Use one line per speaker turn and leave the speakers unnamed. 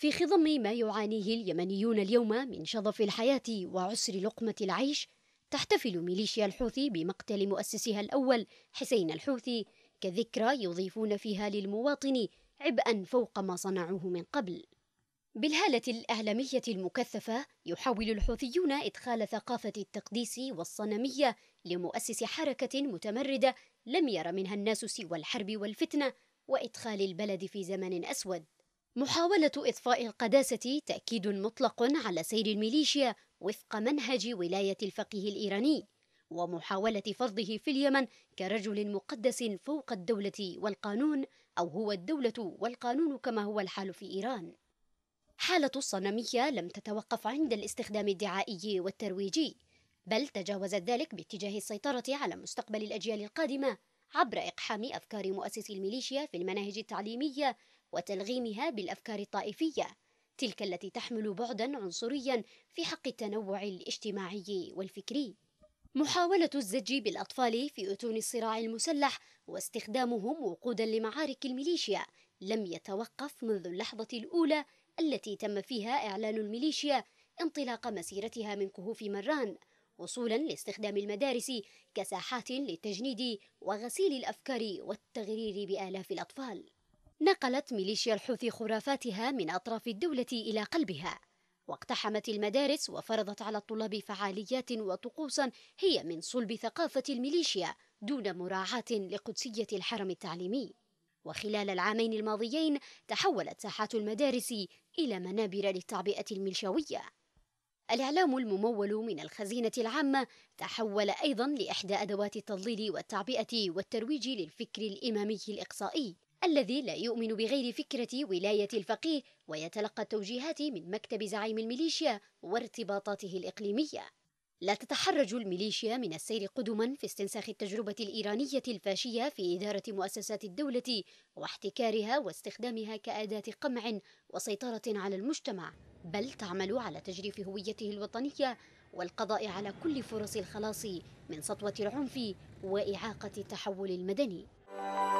في خضم ما يعانيه اليمنيون اليوم من شظف الحياة وعسر لقمة العيش تحتفل ميليشيا الحوثي بمقتل مؤسسها الأول حسين الحوثي كذكرى يضيفون فيها للمواطن عبئا فوق ما صنعوه من قبل بالهالة الأهلمية المكثفة يحاول الحوثيون إدخال ثقافة التقديس والصنمية لمؤسس حركة متمردة لم ير منها الناس سوى الحرب والفتنة وإدخال البلد في زمن أسود محاولة إطفاء القداسة تأكيد مطلق على سير الميليشيا وفق منهج ولاية الفقيه الإيراني ومحاولة فرضه في اليمن كرجل مقدس فوق الدولة والقانون أو هو الدولة والقانون كما هو الحال في إيران. حالة الصنمية لم تتوقف عند الاستخدام الدعائي والترويجي، بل تجاوزت ذلك باتجاه السيطرة على مستقبل الأجيال القادمة عبر إقحام أفكار مؤسسي الميليشيا في المناهج التعليمية وتلغيمها بالافكار الطائفيه تلك التي تحمل بعدا عنصريا في حق التنوع الاجتماعي والفكري محاولة الزج بالأطفال في أتون الصراع المسلح واستخدامهم وقودا لمعارك الميليشيا لم يتوقف منذ اللحظة الأولى التي تم فيها إعلان الميليشيا انطلاق مسيرتها من كهوف مران وصولا لاستخدام المدارس كساحات للتجنيد وغسيل الأفكار والتغرير بآلاف الأطفال نقلت ميليشيا الحوثي خرافاتها من أطراف الدولة إلى قلبها واقتحمت المدارس وفرضت على الطلاب فعاليات وطقوسا هي من صلب ثقافة الميليشيا دون مراعاة لقدسية الحرم التعليمي وخلال العامين الماضيين تحولت ساحات المدارس إلى منابر للتعبئة الملشوية الإعلام الممول من الخزينة العامة تحول أيضا لإحدى أدوات التضليل والتعبئة والترويج للفكر الإمامي الإقصائي الذي لا يؤمن بغير فكرة ولاية الفقيه ويتلقى التوجيهات من مكتب زعيم الميليشيا وارتباطاته الإقليمية لا تتحرج الميليشيا من السير قدما في استنساخ التجربة الإيرانية الفاشية في إدارة مؤسسات الدولة واحتكارها واستخدامها كأداة قمع وسيطرة على المجتمع بل تعمل على تجريف هويته الوطنية والقضاء على كل فرص الخلاص من سطوة العنف وإعاقة التحول المدني